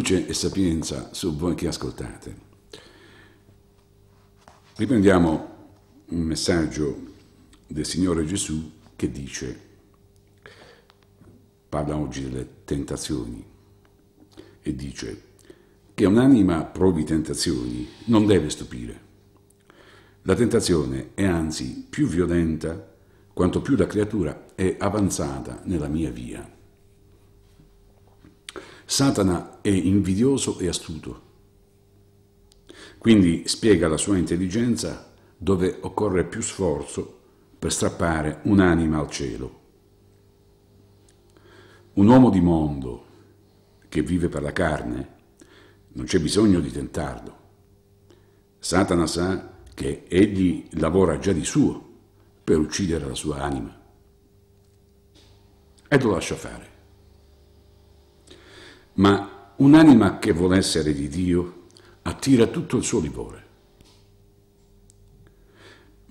luce e sapienza su voi che ascoltate. Riprendiamo un messaggio del Signore Gesù che dice, parla oggi delle tentazioni, e dice che un'anima provi tentazioni non deve stupire. La tentazione è anzi più violenta quanto più la creatura è avanzata nella mia via. Satana è invidioso e astuto, quindi spiega la sua intelligenza dove occorre più sforzo per strappare un'anima al cielo. Un uomo di mondo che vive per la carne non c'è bisogno di tentarlo. Satana sa che egli lavora già di suo per uccidere la sua anima. E lo lascia fare ma un'anima che vuole essere di Dio attira tutto il suo livore.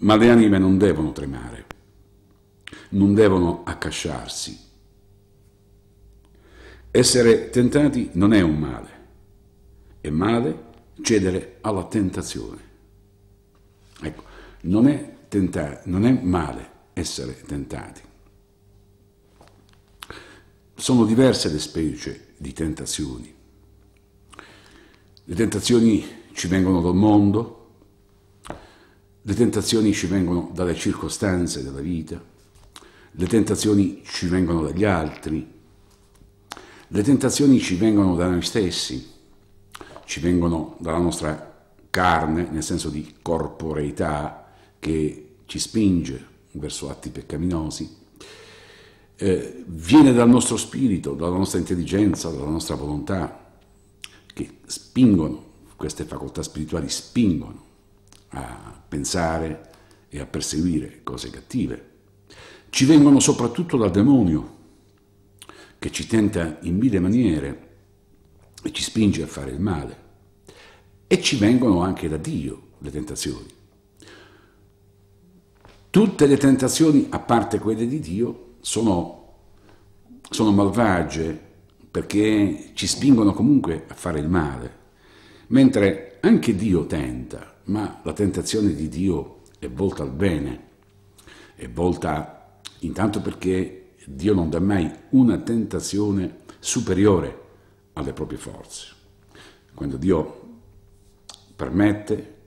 Ma le anime non devono tremare, non devono accasciarsi. Essere tentati non è un male, è male cedere alla tentazione. Ecco, non è, tentare, non è male essere tentati. Sono diverse le specie di tentazioni. Le tentazioni ci vengono dal mondo, le tentazioni ci vengono dalle circostanze della vita, le tentazioni ci vengono dagli altri, le tentazioni ci vengono da noi stessi, ci vengono dalla nostra carne, nel senso di corporeità che ci spinge verso atti peccaminosi, eh, viene dal nostro spirito, dalla nostra intelligenza, dalla nostra volontà, che spingono, queste facoltà spirituali spingono a pensare e a perseguire cose cattive. Ci vengono soprattutto dal demonio, che ci tenta in mille maniere e ci spinge a fare il male. E ci vengono anche da Dio le tentazioni. Tutte le tentazioni, a parte quelle di Dio, sono, sono malvagie perché ci spingono comunque a fare il male, mentre anche Dio tenta, ma la tentazione di Dio è volta al bene, è volta intanto perché Dio non dà mai una tentazione superiore alle proprie forze. Quando Dio permette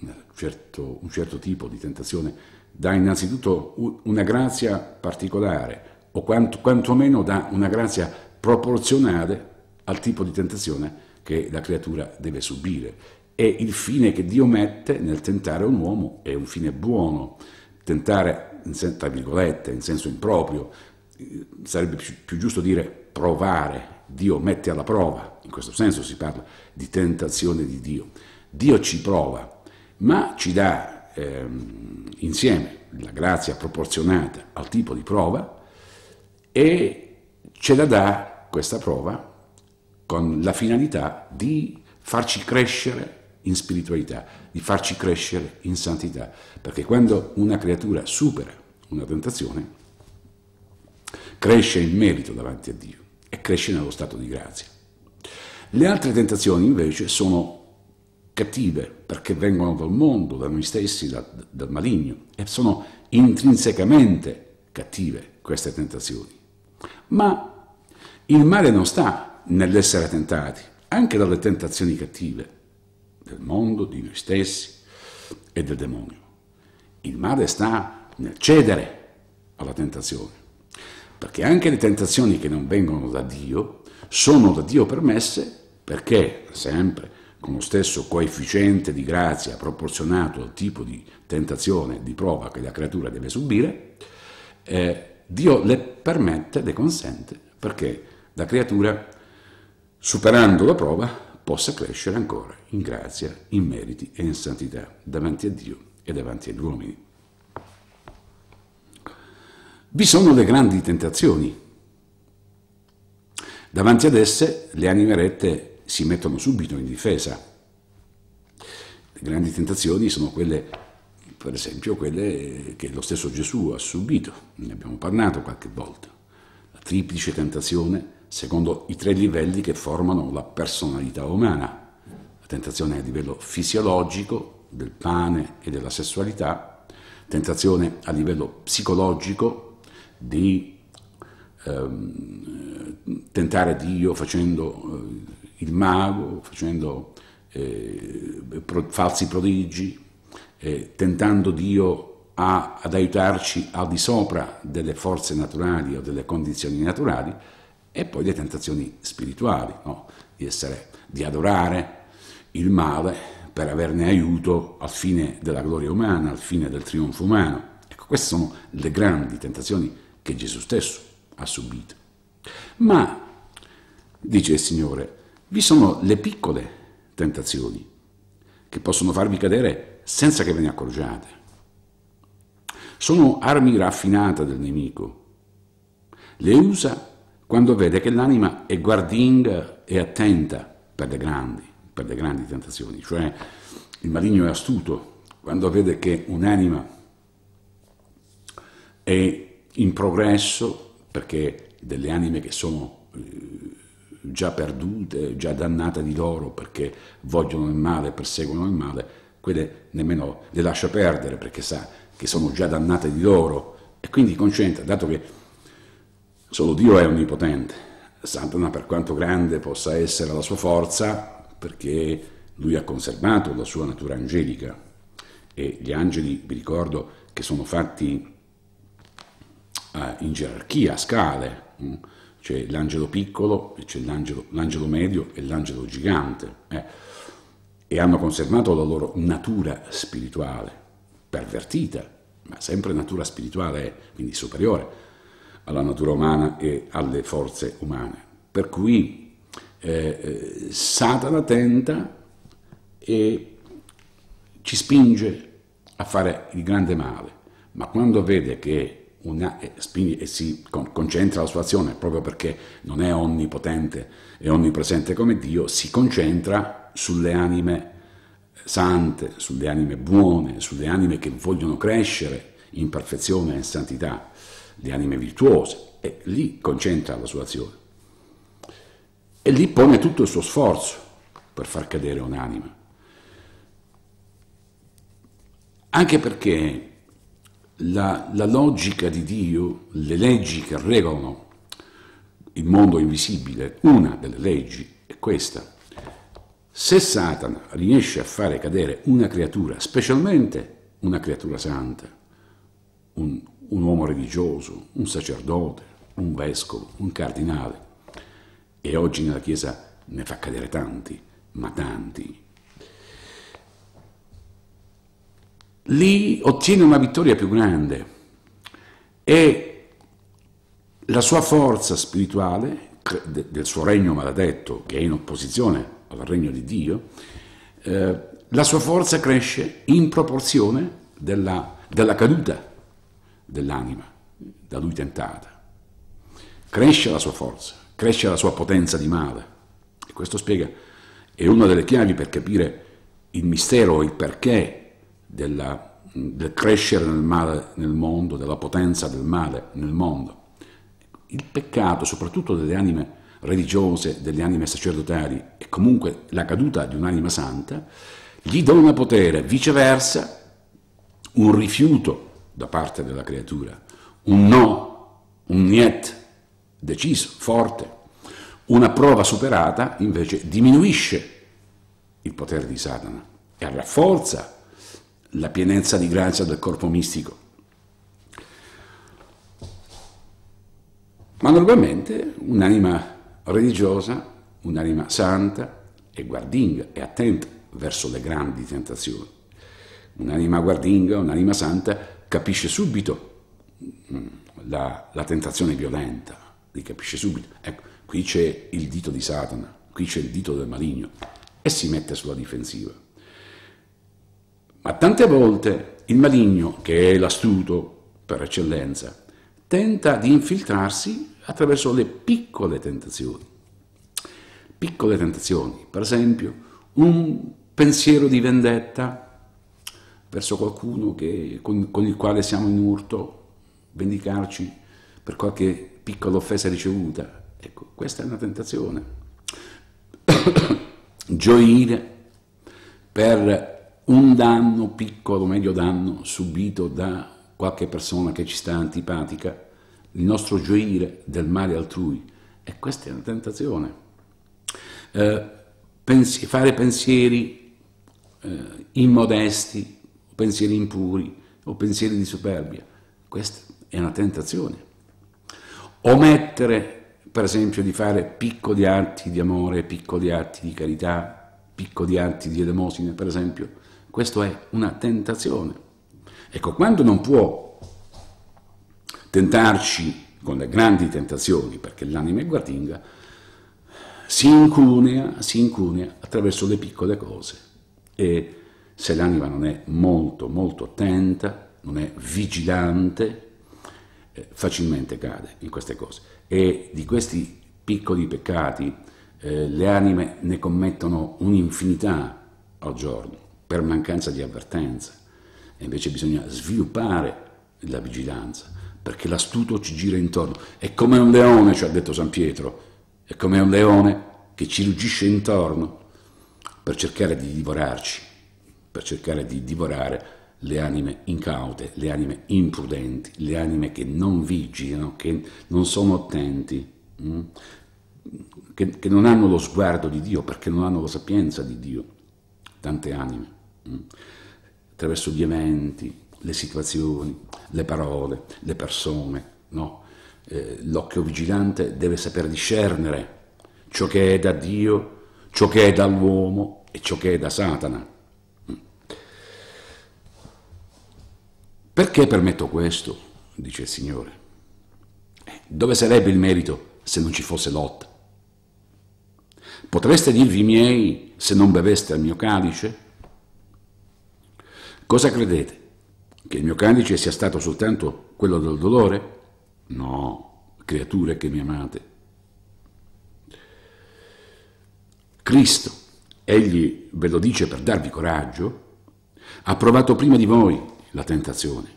un certo, un certo tipo di tentazione dà innanzitutto una grazia particolare o quanto, quantomeno dà una grazia proporzionale al tipo di tentazione che la creatura deve subire. E il fine che Dio mette nel tentare un uomo è un fine buono. Tentare, in, tra virgolette, in senso improprio, sarebbe più, più giusto dire provare. Dio mette alla prova, in questo senso si parla di tentazione di Dio. Dio ci prova, ma ci dà ehm, insieme la grazia proporzionata al tipo di prova e ce la dà questa prova con la finalità di farci crescere in spiritualità, di farci crescere in santità, perché quando una creatura supera una tentazione, cresce in merito davanti a Dio e cresce nello stato di grazia. Le altre tentazioni invece sono cattive perché vengono dal mondo, da noi stessi, da, dal maligno e sono intrinsecamente cattive queste tentazioni. Ma il male non sta nell'essere tentati, anche dalle tentazioni cattive del mondo, di noi stessi e del demonio. Il male sta nel cedere alla tentazione, perché anche le tentazioni che non vengono da Dio sono da Dio permesse perché sempre con lo stesso coefficiente di grazia proporzionato al tipo di tentazione, di prova che la creatura deve subire, eh, Dio le permette, le consente, perché la creatura, superando la prova, possa crescere ancora in grazia, in meriti e in santità davanti a Dio e davanti agli uomini. Vi sono le grandi tentazioni. Davanti ad esse le anime rette si mettono subito in difesa. Le grandi tentazioni sono quelle, per esempio, quelle che lo stesso Gesù ha subito, ne abbiamo parlato qualche volta, la triplice tentazione secondo i tre livelli che formano la personalità umana, la tentazione a livello fisiologico del pane e della sessualità, tentazione a livello psicologico di ehm, tentare Dio facendo... Eh, il mago, facendo eh, pro, falsi prodigi, eh, tentando Dio a, ad aiutarci al di sopra delle forze naturali o delle condizioni naturali, e poi le tentazioni spirituali, no? di, essere, di adorare il male per averne aiuto al fine della gloria umana, al fine del trionfo umano. Ecco, queste sono le grandi tentazioni che Gesù stesso ha subito. Ma, dice il Signore, vi sono le piccole tentazioni che possono farvi cadere senza che ve ne accorgiate. Sono armi raffinate del nemico. Le usa quando vede che l'anima è guardinga e attenta per le grandi, per le grandi tentazioni. Cioè il maligno è astuto quando vede che un'anima è in progresso, perché delle anime che sono eh, già perdute, già dannate di loro perché vogliono il male, perseguono il male, quelle nemmeno le lascia perdere perché sa che sono già dannate di loro e quindi concentra, dato che solo Dio è onnipotente, Satana per quanto grande possa essere la sua forza, perché lui ha conservato la sua natura angelica e gli angeli, vi ricordo, che sono fatti eh, in gerarchia, a scale, mm, c'è l'angelo piccolo, c'è l'angelo, l'angelo, medio e l'angelo gigante, eh, e hanno conservato la loro natura spirituale, pervertita, ma sempre natura spirituale, quindi superiore alla natura umana e alle forze umane. Per cui eh, eh Satana tenta e ci spinge a fare il grande male, ma quando vede che una, e, spinge, e si con, concentra la sua azione proprio perché non è onnipotente e onnipresente come Dio, si concentra sulle anime sante, sulle anime buone, sulle anime che vogliono crescere in perfezione e santità, le anime virtuose, e lì concentra la sua azione. E lì pone tutto il suo sforzo per far cadere un'anima. Anche perché la, la logica di Dio, le leggi che regolano il mondo invisibile, una delle leggi è questa. Se Satana riesce a fare cadere una creatura, specialmente una creatura santa, un, un uomo religioso, un sacerdote, un vescovo, un cardinale, e oggi nella Chiesa ne fa cadere tanti, ma tanti, lì ottiene una vittoria più grande e la sua forza spirituale del suo regno maledetto, che è in opposizione al regno di Dio, eh, la sua forza cresce in proporzione della, della caduta dell'anima da lui tentata. Cresce la sua forza, cresce la sua potenza di male. E questo spiega, è una delle chiavi per capire il mistero, il perché della, del crescere nel male nel mondo, della potenza del male nel mondo. Il peccato, soprattutto delle anime religiose, delle anime sacerdotali e comunque la caduta di un'anima santa, gli dona potere, viceversa un rifiuto da parte della creatura, un no, un niet deciso, forte, una prova superata invece diminuisce il potere di Satana e rafforza la pienezza di grazia del corpo mistico. Ma normalmente un'anima religiosa, un'anima santa, è guardinga, è attenta verso le grandi tentazioni. Un'anima guardinga, un'anima santa, capisce subito mm, la, la tentazione violenta, li capisce subito. Ecco, qui c'è il dito di Satana, qui c'è il dito del maligno e si mette sulla difensiva. Ma tante volte il maligno, che è l'astuto per eccellenza, tenta di infiltrarsi attraverso le piccole tentazioni. Piccole tentazioni, per esempio, un pensiero di vendetta verso qualcuno che, con, con il quale siamo in urto, vendicarci per qualche piccola offesa ricevuta. Ecco, questa è una tentazione. Gioire per un danno piccolo, o medio danno, subito da qualche persona che ci sta antipatica, il nostro gioire del male altrui. E questa è una tentazione. Eh, pensi fare pensieri eh, immodesti, pensieri impuri o pensieri di superbia, questa è una tentazione. Omettere, per esempio, di fare piccoli atti di amore, piccoli atti di carità, piccoli atti di elemosina, per esempio, questo è una tentazione. Ecco, quando non può tentarci con le grandi tentazioni, perché l'anima è guardinga, si incunea, si incunea attraverso le piccole cose. E se l'anima non è molto, molto attenta, non è vigilante, eh, facilmente cade in queste cose. E di questi piccoli peccati eh, le anime ne commettono un'infinità al giorno per mancanza di avvertenza. E invece bisogna sviluppare la vigilanza, perché l'astuto ci gira intorno. È come un leone, ci ha detto San Pietro, è come un leone che ci ruggisce intorno per cercare di divorarci, per cercare di divorare le anime incaute, le anime imprudenti, le anime che non vigilano, che non sono attenti, mm? che, che non hanno lo sguardo di Dio perché non hanno la sapienza di Dio. Tante anime. Mm. attraverso gli eventi, le situazioni, le parole, le persone. No? Eh, l'occhio vigilante deve saper discernere ciò che è da Dio, ciò che è dall'uomo e ciò che è da Satana. Mm. Perché permetto questo? dice il Signore. Eh, dove sarebbe il merito se non ci fosse lotta? Potreste dirvi miei se non beveste al mio calice? Cosa credete? Che il mio canice sia stato soltanto quello del dolore? No, creature che mi amate. Cristo, egli ve lo dice per darvi coraggio, ha provato prima di voi la tentazione.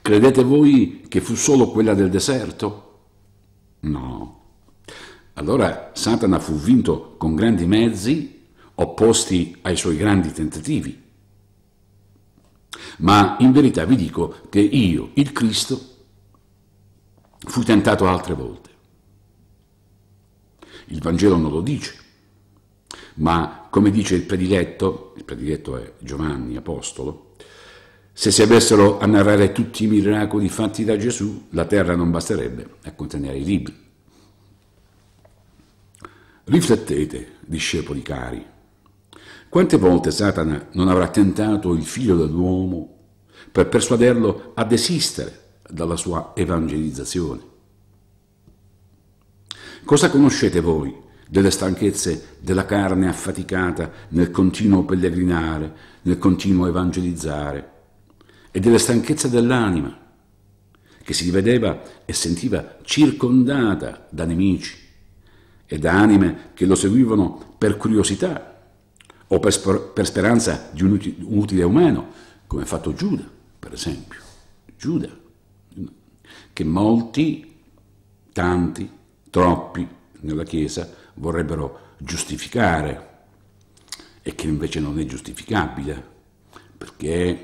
Credete voi che fu solo quella del deserto? No. Allora Satana fu vinto con grandi mezzi opposti ai suoi grandi tentativi. Ma in verità vi dico che io, il Cristo, fui tentato altre volte. Il Vangelo non lo dice, ma come dice il prediletto, il prediletto è Giovanni Apostolo, se si avessero a narrare tutti i miracoli fatti da Gesù, la terra non basterebbe a contenere i libri. Riflettete, discepoli cari, quante volte Satana non avrà tentato il figlio dell'uomo per persuaderlo a desistere dalla sua evangelizzazione? Cosa conoscete voi delle stanchezze della carne affaticata nel continuo pellegrinare, nel continuo evangelizzare e delle stanchezze dell'anima che si rivedeva e sentiva circondata da nemici e da anime che lo seguivano per curiosità o per, per speranza di un utile, un utile umano, come ha fatto Giuda, per esempio. Giuda, che molti, tanti, troppi nella Chiesa vorrebbero giustificare e che invece non è giustificabile, perché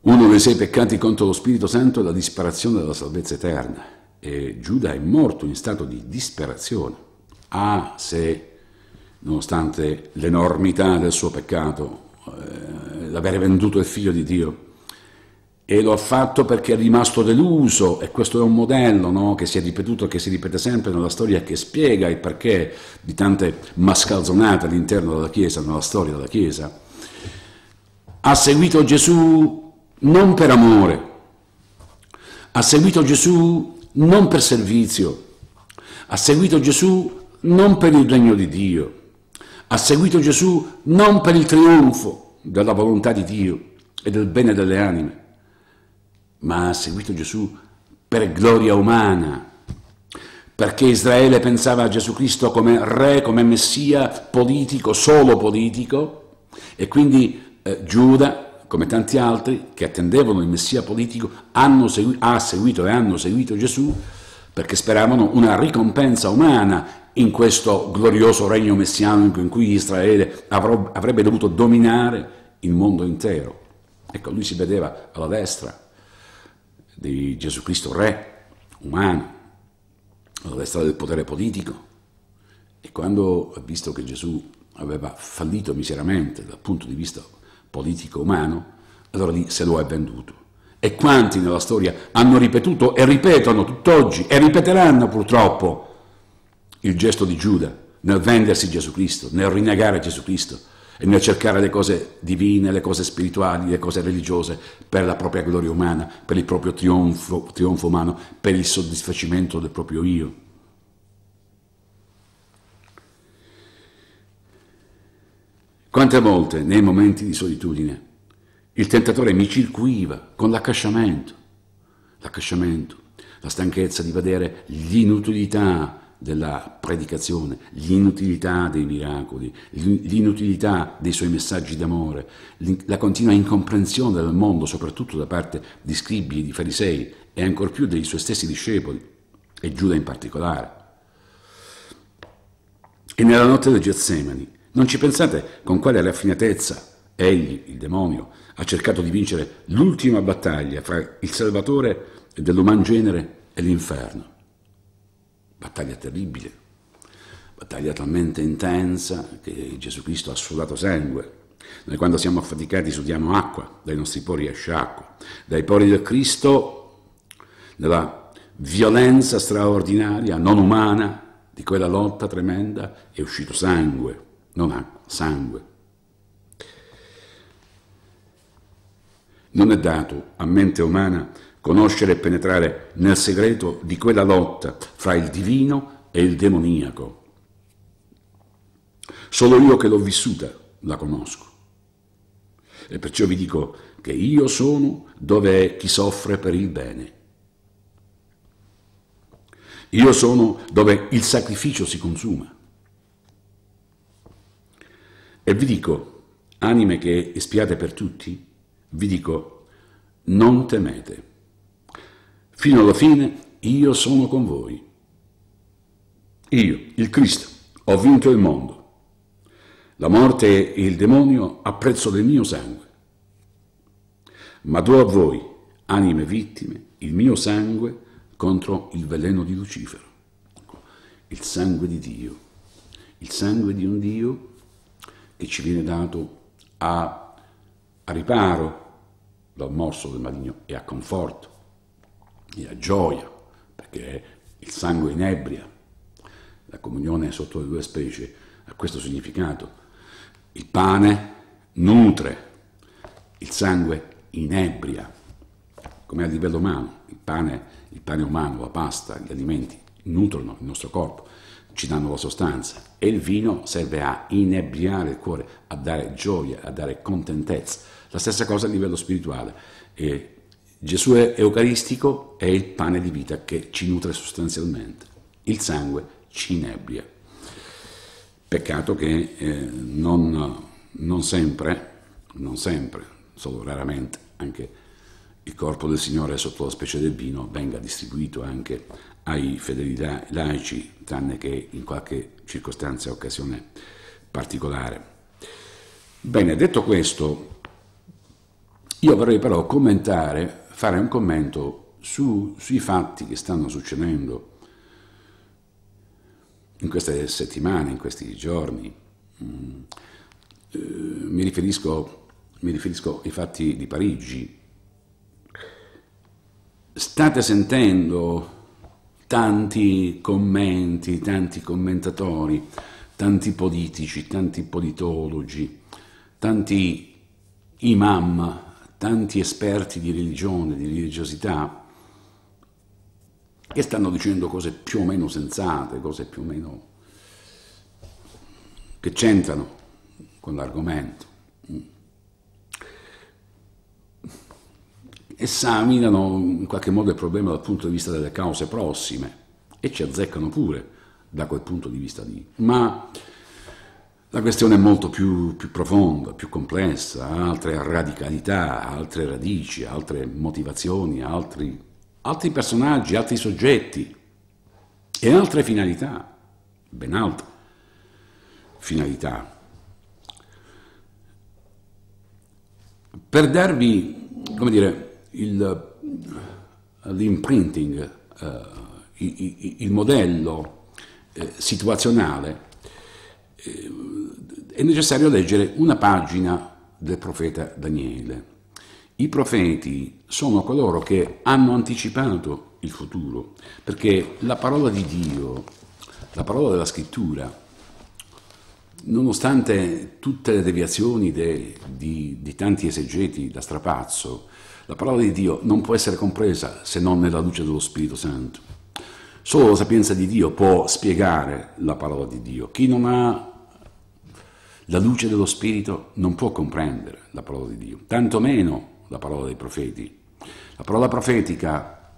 uno dei sei peccati contro lo Spirito Santo è la disperazione della salvezza eterna e Giuda è morto in stato di disperazione. Ah, se nonostante l'enormità del suo peccato, eh, l'avere venduto il figlio di Dio. E lo ha fatto perché è rimasto deluso, e questo è un modello no? che si è ripetuto, che si ripete sempre nella storia, che spiega il perché di tante mascalzonate all'interno della Chiesa, nella storia della Chiesa. Ha seguito Gesù non per amore, ha seguito Gesù non per servizio, ha seguito Gesù non per il regno di Dio, ha seguito Gesù non per il trionfo della volontà di Dio e del bene delle anime, ma ha seguito Gesù per gloria umana, perché Israele pensava a Gesù Cristo come re, come messia politico, solo politico, e quindi eh, Giuda, come tanti altri che attendevano il messia politico, segui ha seguito e hanno seguito Gesù perché speravano una ricompensa umana in questo glorioso regno messianico in cui Israele avrebbe dovuto dominare il mondo intero. Ecco, lui si vedeva alla destra di Gesù Cristo re, umano, alla destra del potere politico. E quando ha visto che Gesù aveva fallito miseramente dal punto di vista politico umano, allora lì se lo è venduto e quanti nella storia hanno ripetuto e ripetono tutt'oggi e ripeteranno purtroppo il gesto di Giuda nel vendersi Gesù Cristo, nel rinnegare Gesù Cristo e nel cercare le cose divine, le cose spirituali, le cose religiose per la propria gloria umana, per il proprio trionfo, trionfo umano, per il soddisfacimento del proprio io. Quante volte nei momenti di solitudine il tentatore mi circuiva con l'accasciamento, l'accasciamento, la stanchezza di vedere l'inutilità della predicazione, l'inutilità dei miracoli, l'inutilità dei suoi messaggi d'amore, la continua incomprensione del mondo, soprattutto da parte di scribi e di farisei e ancor più dei suoi stessi discepoli, e Giuda in particolare. E nella notte del Getsemani, non ci pensate con quale raffinatezza egli, il demonio, ha cercato di vincere l'ultima battaglia fra il Salvatore dell'uman genere e l'inferno. Battaglia terribile, battaglia talmente intensa che Gesù Cristo ha sudato sangue. Noi quando siamo affaticati sudiamo acqua, dai nostri pori esce acqua. Dai pori del Cristo, nella violenza straordinaria, non umana, di quella lotta tremenda, è uscito sangue, non acqua, sangue. Non è dato a mente umana conoscere e penetrare nel segreto di quella lotta fra il divino e il demoniaco. Solo io che l'ho vissuta la conosco. E perciò vi dico che io sono dove è chi soffre per il bene. Io sono dove il sacrificio si consuma. E vi dico, anime che espiate per tutti, vi dico, non temete. Fino alla fine io sono con voi. Io, il Cristo, ho vinto il mondo. La morte e il demonio a prezzo del mio sangue. Ma do a voi, anime vittime, il mio sangue contro il veleno di Lucifero. Il sangue di Dio. Il sangue di un Dio che ci viene dato a a riparo dal morso del maligno e a conforto e a gioia, perché il sangue inebria, la comunione sotto le due specie ha questo significato. Il pane nutre, il sangue inebria, come a livello umano, il pane, il pane umano, la pasta, gli alimenti nutrono il nostro corpo, ci danno la sostanza e il vino serve a inebriare il cuore, a dare gioia, a dare contentezza la stessa cosa a livello spirituale. E Gesù è eucaristico è il pane di vita che ci nutre sostanzialmente, il sangue ci inebria. Peccato che eh, non, non sempre, non sempre, solo raramente, anche il corpo del Signore sotto la specie del vino venga distribuito anche ai fedeli laici, tranne che in qualche circostanza e occasione particolare. Bene, detto questo, io vorrei però commentare, fare un commento su, sui fatti che stanno succedendo in queste settimane, in questi giorni. Mm. Eh, mi riferisco, mi riferisco ai fatti di Parigi. State sentendo tanti commenti, tanti commentatori, tanti politici, tanti politologi, tanti imam tanti esperti di religione, di religiosità, che stanno dicendo cose più o meno sensate, cose più o meno che c'entrano con l'argomento. Esaminano in qualche modo il problema dal punto di vista delle cause prossime e ci azzeccano pure da quel punto di vista lì. Ma la questione è molto più, più profonda, più complessa, ha altre radicalità, altre radici, altre motivazioni, altri, altri personaggi, altri soggetti e altre finalità, ben altre finalità. Per darvi, come dire, l'imprinting, il, eh, il, il, modello eh, situazionale, Ehm, è necessario leggere una pagina del profeta Daniele. I profeti sono coloro che hanno anticipato il futuro, perché la parola di Dio, la parola della scrittura, nonostante tutte le deviazioni de, di, di, tanti esegeti da strapazzo, la parola di Dio non può essere compresa se non nella luce dello Spirito Santo. Solo la sapienza di Dio può spiegare la parola di Dio. Chi non ha la luce dello Spirito non può comprendere la parola di Dio, tantomeno la parola dei profeti. La parola profetica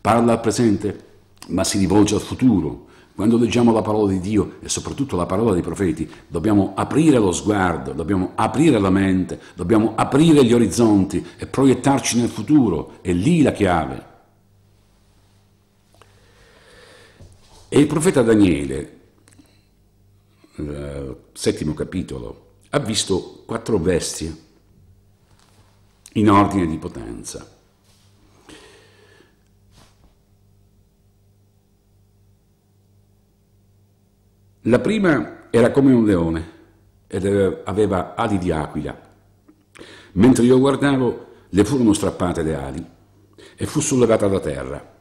parla al presente, ma si rivolge al futuro. Quando leggiamo la parola di Dio e soprattutto la parola dei profeti, dobbiamo aprire lo sguardo, dobbiamo aprire la mente, dobbiamo aprire gli orizzonti e proiettarci nel futuro. È lì la chiave. E il profeta Daniele eh, settimo capitolo, ha visto quattro bestie in ordine di potenza. La prima era come un leone ed aveva ali di aquila. Mentre io guardavo, le furono strappate le ali e fu sollevata da terra.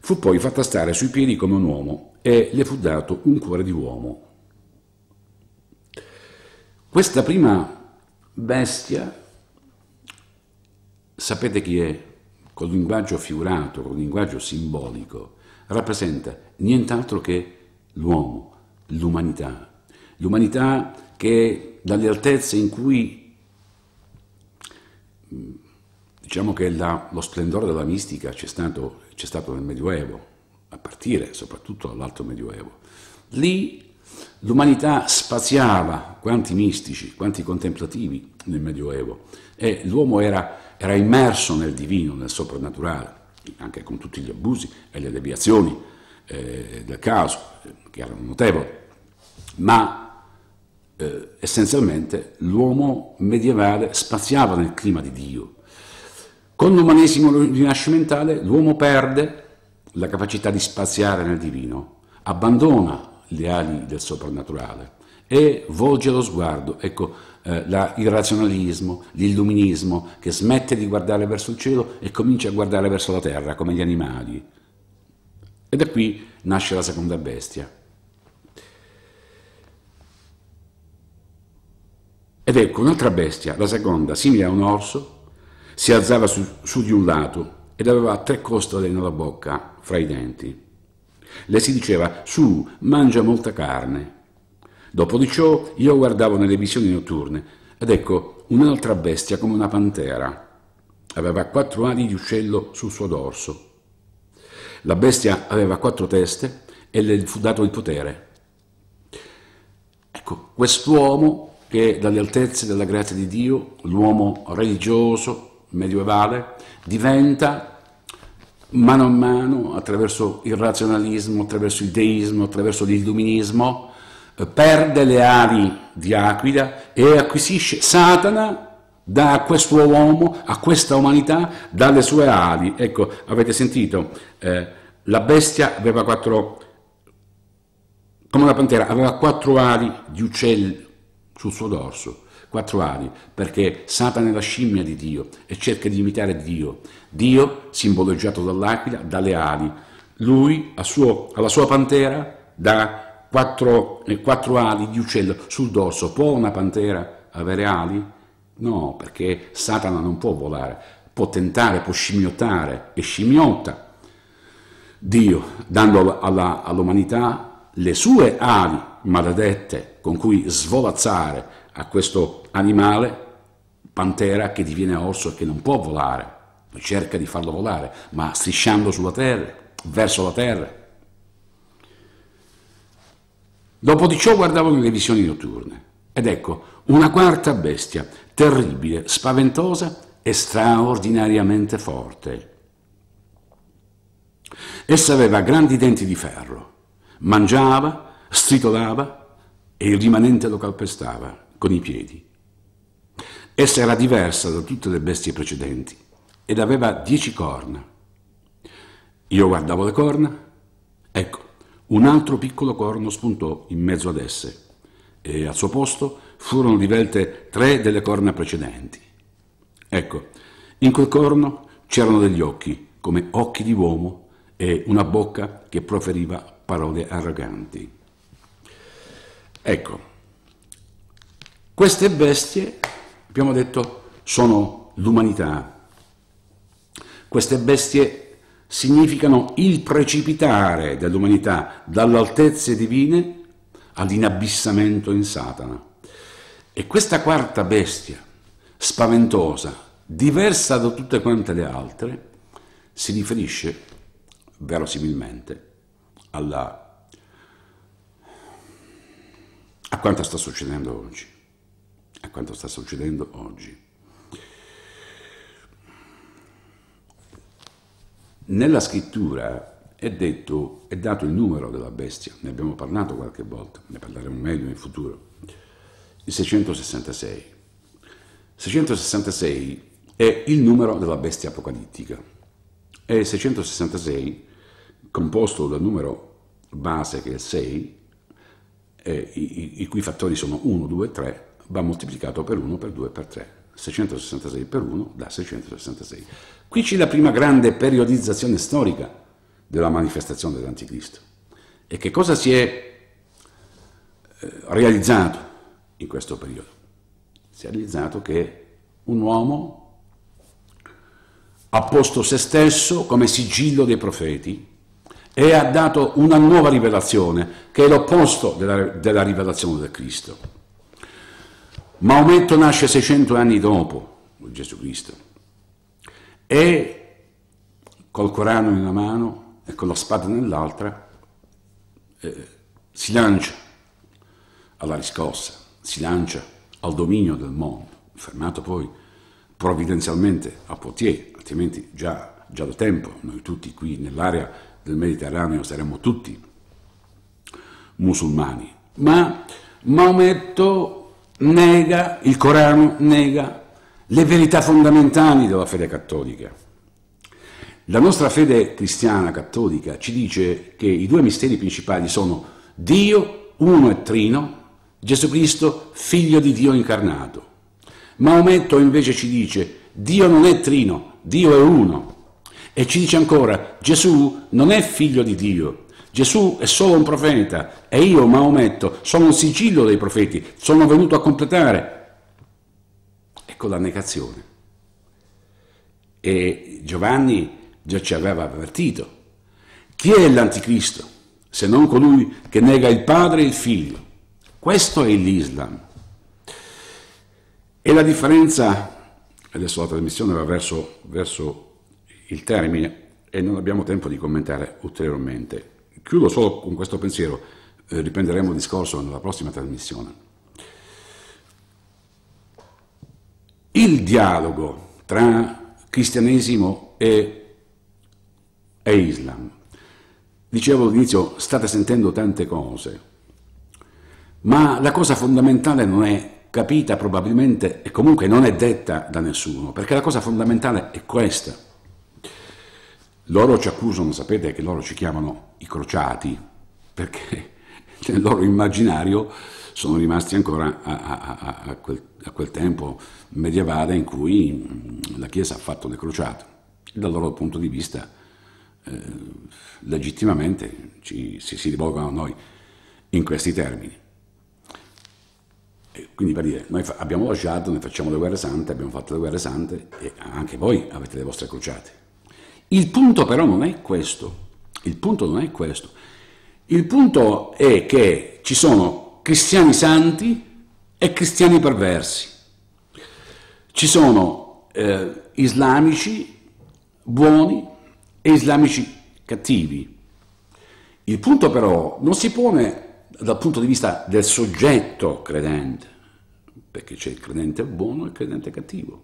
Fu poi fatta stare sui piedi come un uomo e le fu dato un cuore di uomo questa prima bestia, sapete chi è? Col linguaggio figurato, col linguaggio simbolico, rappresenta nient'altro che l'uomo, l'umanità. L'umanità che dalle altezze in cui mm, diciamo che la, lo splendore della mistica c'è stato, stato nel Medioevo, a partire soprattutto dall'Alto Medioevo, lì L'umanità spaziava, quanti mistici, quanti contemplativi nel Medioevo, e l'uomo era, era immerso nel divino, nel soprannaturale, anche con tutti gli abusi e le deviazioni eh, del caso, eh, che erano notevoli, ma eh, essenzialmente l'uomo medievale spaziava nel clima di Dio. Con l'umanesimo rinascimentale l'uomo perde la capacità di spaziare nel divino, abbandona le ali del soprannaturale e volge lo sguardo, ecco eh, la, il razionalismo, l'illuminismo che smette di guardare verso il cielo e comincia a guardare verso la terra come gli animali. E da qui nasce la seconda bestia. Ed ecco un'altra bestia, la seconda, simile a un orso, si alzava su, su di un lato ed aveva tre costole nella bocca, fra i denti. Le si diceva, su, mangia molta carne. Dopo di ciò io guardavo nelle visioni notturne ed ecco un'altra bestia come una pantera. Aveva quattro ali di uccello sul suo dorso. La bestia aveva quattro teste e le fu dato il potere. Ecco, quest'uomo che dalle altezze della grazia di Dio, l'uomo religioso, medievale, diventa mano a mano, attraverso il razionalismo, attraverso il deismo, attraverso l'illuminismo, eh, perde le ali di Aquila e acquisisce Satana dà a questo uomo, a questa umanità, dalle sue ali. Ecco, avete sentito, eh, la bestia aveva quattro, come la pantera, aveva quattro ali di uccello sul suo dorso Quattro ali, perché Satana è la scimmia di Dio e cerca di imitare Dio. Dio, simboleggiato dall'aquila, dalle ali. Lui, suo, alla sua pantera, dà quattro, eh, quattro ali di uccello sul dorso. Può una pantera avere ali? No, perché Satana non può volare, può tentare, può scimmiottare e scimmiotta Dio, dando all'umanità le sue ali maledette con cui svolazzare a questo animale, pantera, che diviene orso e che non può volare, cerca di farlo volare, ma strisciando sulla terra, verso la terra. Dopo di ciò guardavo nelle visioni notturne, ed ecco una quarta bestia, terribile, spaventosa e straordinariamente forte. Essa aveva grandi denti di ferro, mangiava, stritolava e il rimanente lo calpestava con i piedi. Essa era diversa da tutte le bestie precedenti ed aveva dieci corna. Io guardavo le corna, ecco, un altro piccolo corno spuntò in mezzo ad esse e al suo posto furono divelte tre delle corna precedenti. Ecco, in quel corno c'erano degli occhi, come occhi di uomo, e una bocca che proferiva parole arroganti. Ecco, queste bestie, abbiamo detto, sono l'umanità. Queste bestie significano il precipitare dell'umanità dalle altezze divine all'inabissamento in Satana. E questa quarta bestia, spaventosa, diversa da tutte quante le altre, si riferisce verosimilmente alla... a quanto sta succedendo oggi a quanto sta succedendo oggi. Nella scrittura è, detto, è dato il numero della bestia, ne abbiamo parlato qualche volta, ne parleremo meglio in futuro, il 666. 666 è il numero della bestia apocalittica e 666, composto dal numero base che è il 6, i, i, i cui fattori sono 1, 2, 3, va moltiplicato per 1, per 2, per 3. 666 per 1 da 666. Qui c'è la prima grande periodizzazione storica della manifestazione dell'Anticristo. E che cosa si è eh, realizzato in questo periodo? Si è realizzato che un uomo ha posto se stesso come sigillo dei profeti e ha dato una nuova rivelazione che è l'opposto della, della rivelazione del Cristo. Maometto nasce 600 anni dopo Gesù Cristo e col Corano in una mano e con la spada nell'altra eh, si lancia alla riscossa, si lancia al dominio del mondo, fermato poi provvidenzialmente a Poitiers, altrimenti già, già da tempo noi tutti qui nell'area del Mediterraneo saremmo tutti musulmani. Ma Maometto nega, il Corano nega le verità fondamentali della fede cattolica. La nostra fede cristiana cattolica ci dice che i due misteri principali sono Dio, uno e trino, Gesù Cristo, figlio di Dio incarnato. Maometto invece ci dice Dio non è trino, Dio è uno. E ci dice ancora Gesù non è figlio di Dio, Gesù è solo un profeta e io, Maometto, sono un sigillo dei profeti, sono venuto a completare. Ecco la negazione. E Giovanni già ci aveva avvertito. Chi è l'anticristo se non colui che nega il padre e il figlio? Questo è l'Islam. E la differenza, adesso la trasmissione va verso, verso il termine e non abbiamo tempo di commentare ulteriormente Chiudo solo con questo pensiero, eh, riprenderemo il discorso nella prossima trasmissione. Il dialogo tra cristianesimo e, e Islam. Dicevo all'inizio, state sentendo tante cose, ma la cosa fondamentale non è capita probabilmente e comunque non è detta da nessuno, perché la cosa fondamentale è questa. Loro ci accusano, sapete che loro ci chiamano i crociati, perché nel loro immaginario sono rimasti ancora a, a, a, quel, a, quel, tempo medievale in cui mm, la Chiesa ha fatto le crociate. Dal loro punto di vista, eh, legittimamente ci, si, si, rivolgono a noi in questi termini. E quindi per dire, noi abbiamo lasciato, noi facciamo le guerre sante, abbiamo fatto le guerre sante e anche voi avete le vostre crociate. Il punto però non è questo, il punto non è questo. Il punto è che ci sono cristiani santi e cristiani perversi, ci sono eh, islamici buoni e islamici cattivi. Il punto però non si pone dal punto di vista del soggetto credente, perché c'è il credente buono e il credente cattivo,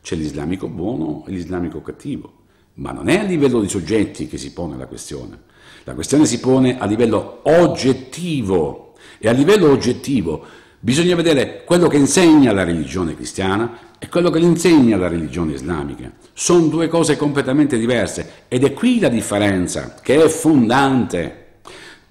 c'è l'islamico buono e l'islamico cattivo ma non è a livello di soggetti che si pone la questione. La questione si pone a livello oggettivo e a livello oggettivo bisogna vedere quello che insegna la religione cristiana e quello che insegna la religione islamica. Sono due cose completamente diverse ed è qui la differenza che è fondante.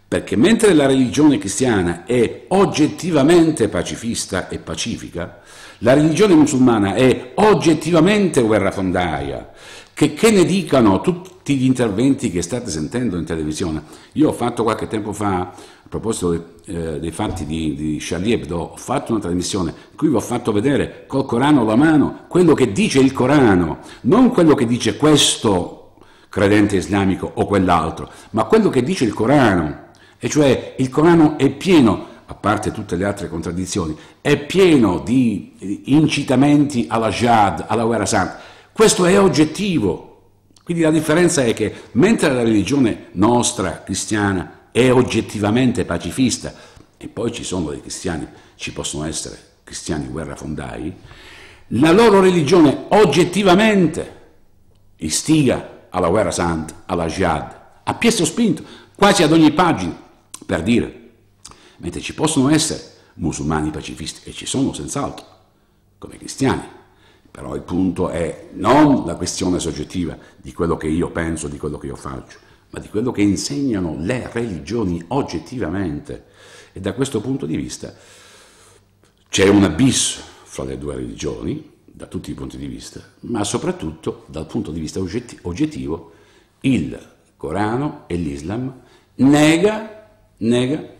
Perché mentre la religione cristiana è oggettivamente pacifista e pacifica, la religione musulmana è oggettivamente guerrafondaia che, che ne dicano tutti gli interventi che state sentendo in televisione. Io ho fatto qualche tempo fa, a proposito de, eh, dei fatti di, di Charlie Hebdo, ho fatto una trasmissione, qui vi ho fatto vedere col Corano alla mano quello che dice il Corano, non quello che dice questo credente islamico o quell'altro, ma quello che dice il Corano, e cioè il Corano è pieno a parte tutte le altre contraddizioni, è pieno di incitamenti alla jihad, alla guerra santa, questo è oggettivo. Quindi la differenza è che mentre la religione nostra cristiana è oggettivamente pacifista, e poi ci sono dei cristiani, ci possono essere cristiani guerrafondai, la loro religione oggettivamente istiga alla guerra santa, alla jihad, a piesso spinto, quasi ad ogni pagina, per dire, mentre ci possono essere musulmani pacifisti, e ci sono senz'altro, come cristiani, però il punto è non la questione soggettiva di quello che io penso, di quello che io faccio, ma di quello che insegnano le religioni oggettivamente. E da questo punto di vista c'è un abisso fra le due religioni, da tutti i punti di vista, ma soprattutto dal punto di vista oggettivo il Corano e l'Islam nega, nega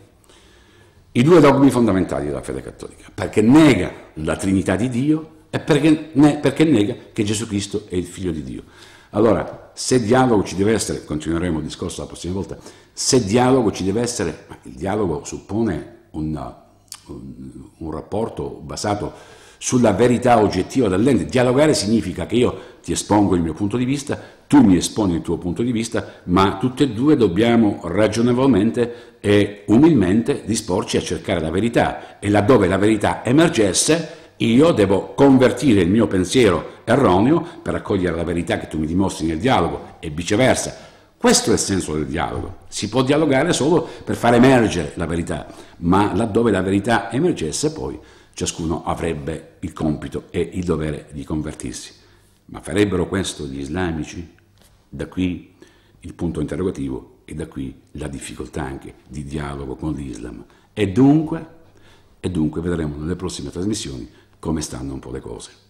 i due dogmi fondamentali della fede cattolica, perché nega la Trinità di Dio è perché, ne, perché nega che Gesù Cristo è il figlio di Dio. Allora, se dialogo ci deve essere, continueremo il discorso la prossima volta, se dialogo ci deve essere, ma il dialogo suppone una, un, un, rapporto basato sulla verità oggettiva dell'ente. Dialogare significa che io ti espongo il mio punto di vista, tu mi esponi il tuo punto di vista, ma tutti e due dobbiamo ragionevolmente e umilmente disporci a cercare la verità e laddove la verità emergesse, io devo convertire il mio pensiero erroneo per accogliere la verità che tu mi dimostri nel dialogo e viceversa. Questo è il senso del dialogo. Si può dialogare solo per far emergere la verità, ma laddove la verità emergesse poi ciascuno avrebbe il compito e il dovere di convertirsi. Ma farebbero questo gli islamici? Da qui il punto interrogativo e da qui la difficoltà anche di dialogo con l'Islam. E dunque, e dunque vedremo nelle prossime trasmissioni come stanno un po' le cose.